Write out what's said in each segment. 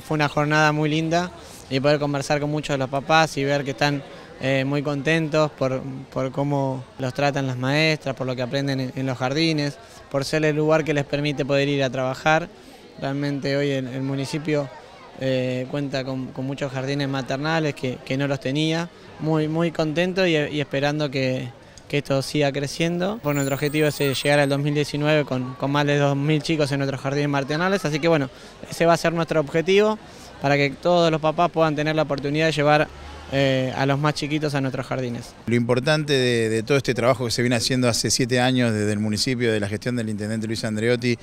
Fue una jornada muy linda y poder conversar con muchos de los papás y ver que están eh, muy contentos por, cómo los tratan las maestras, por lo que aprenden en, los jardines, por ser el lugar que les permite poder ir a trabajar. Realmente hoy el, municipio eh, cuenta con, muchos jardines maternales que, no los tenía. Muy, muy contento y esperando que, que esto siga creciendo. nuestro objetivo es eh, llegar al 2019 con, más de 2.000 chicos en nuestros jardines martianales, así que bueno, ese va a ser nuestro objetivo para que todos los papás puedan tener la oportunidad de llevar eh, a los más chiquitos a nuestros jardines. Lo importante de, todo este trabajo que se viene haciendo hace siete años desde el municipio, de la gestión del intendente Luis Andreotti,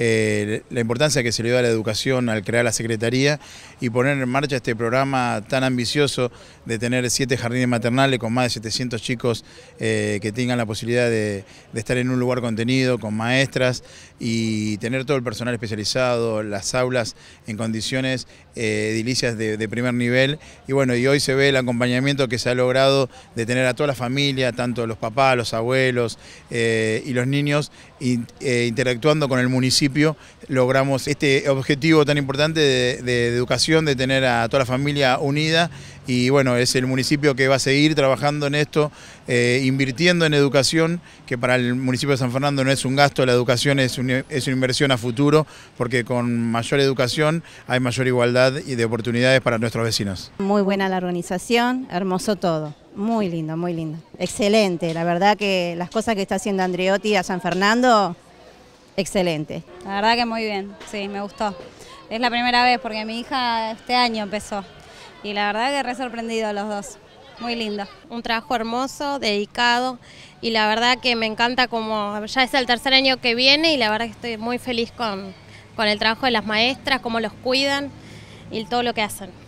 eh, la importancia que se le dio a la educación al crear la secretaría y poner en marcha este programa tan ambicioso de tener siete jardines maternales con más de 700 chicos eh, que tengan la posibilidad de, estar en un lugar contenido, con maestras y tener todo el personal especializado, las aulas en condiciones edilicias de, de primer nivel. Y bueno, y hoy se ve el acompañamiento que se ha logrado de tener a toda la familia, tanto los papás, los abuelos eh, y los niños eh, interactuando con el municipio, logramos este objetivo tan importante de, educación, de tener a toda la familia unida y bueno, es el municipio que va a seguir trabajando en esto, eh, invirtiendo en educación, que para el municipio de San Fernando no es un gasto, la educación es, es una inversión a futuro, porque con mayor educación hay mayor igualdad y de oportunidades para nuestros vecinos. Muy buena la organización hermoso todo. Muy lindo, muy lindo. Excelente, la verdad que las cosas que está haciendo Andriotti a San Fernando, excelente. La verdad que muy bien, sí, me gustó. Es la primera vez porque mi hija este año empezó y la verdad que re sorprendido los dos. Muy lindo. Un trabajo hermoso, dedicado y la verdad que me encanta como ya es el tercer año que viene y la verdad que estoy muy feliz con, con el trabajo de las maestras, cómo los cuidan y todo lo que hacen.